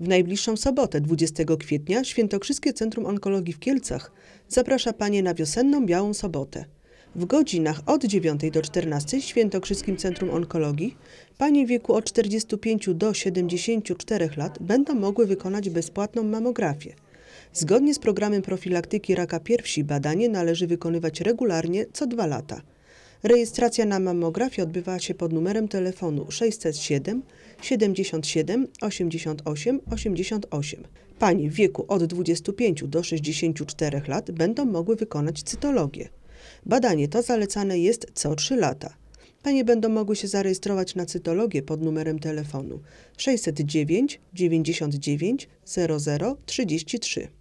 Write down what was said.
W najbliższą sobotę, 20 kwietnia, Świętokrzyskie Centrum Onkologii w Kielcach zaprasza Panie na wiosenną Białą Sobotę. W godzinach od 9 do 14 w Świętokrzyskim Centrum Onkologii Panie w wieku od 45 do 74 lat będą mogły wykonać bezpłatną mamografię. Zgodnie z programem profilaktyki raka piersi badanie należy wykonywać regularnie co dwa lata. Rejestracja na mammografię odbywa się pod numerem telefonu 607 77 88 88. Pani w wieku od 25 do 64 lat będą mogły wykonać cytologię. Badanie to zalecane jest co 3 lata. Panie będą mogły się zarejestrować na cytologię pod numerem telefonu 609 99 00 33.